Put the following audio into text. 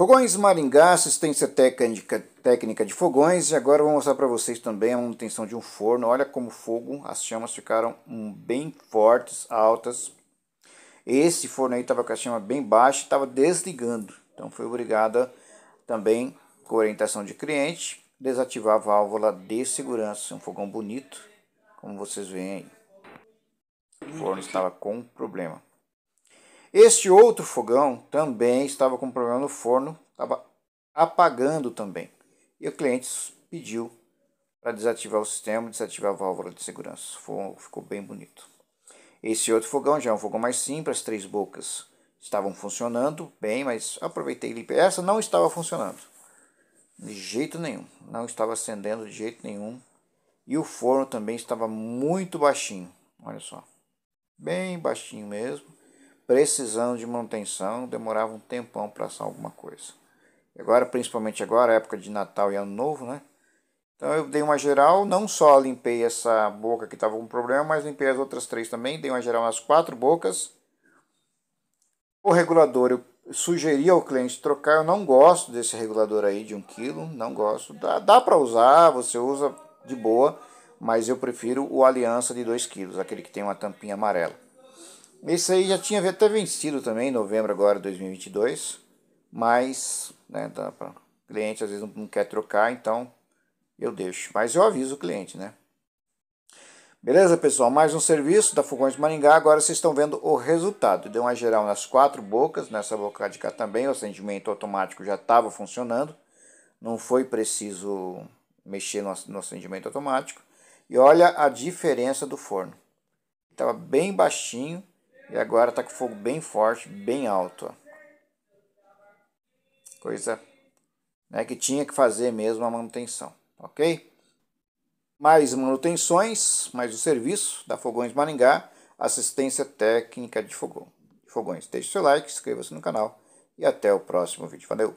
Fogões Maringá, assistência técnica, técnica de fogões. E agora eu vou mostrar para vocês também a manutenção de um forno. Olha como fogo, as chamas ficaram hum, bem fortes, altas. Esse forno aí estava com a chama bem baixa e estava desligando. Então foi obrigada também, com orientação de cliente, desativar a válvula de segurança. Um fogão bonito, como vocês veem aí. O forno estava com problema. Este outro fogão também estava com problema no forno, estava apagando também. E o cliente pediu para desativar o sistema, desativar a válvula de segurança. Ficou, ficou bem bonito. Esse outro fogão já é um fogão mais simples, as três bocas estavam funcionando bem, mas aproveitei e limpei. Essa não estava funcionando de jeito nenhum, não estava acendendo de jeito nenhum. E o forno também estava muito baixinho, olha só, bem baixinho mesmo precisando de manutenção, demorava um tempão para assar alguma coisa. Agora, principalmente agora, época de Natal e Ano Novo, né? Então eu dei uma geral, não só limpei essa boca que estava com problema, mas limpei as outras três também, dei uma geral nas quatro bocas. O regulador eu sugeri ao cliente trocar, eu não gosto desse regulador aí de 1 um kg, não gosto. Dá, dá para usar, você usa de boa, mas eu prefiro o Aliança de 2 kg, aquele que tem uma tampinha amarela. Esse aí já tinha até vencido também em novembro agora de 2022, mas né, tá, cliente às vezes não quer trocar, então eu deixo. Mas eu aviso o cliente, né? Beleza, pessoal? Mais um serviço da Fogões Maringá. Agora vocês estão vendo o resultado. Deu uma geral nas quatro bocas, nessa boca de cá também. O acendimento automático já estava funcionando. Não foi preciso mexer no acendimento automático. E olha a diferença do forno. Estava bem baixinho e agora tá com fogo bem forte, bem alto. Ó. Coisa né, que tinha que fazer mesmo a manutenção, ok? Mais manutenções, mais o serviço da Fogões Maringá, assistência técnica de fogão. Fogões, deixe seu like, inscreva-se no canal e até o próximo vídeo. Valeu!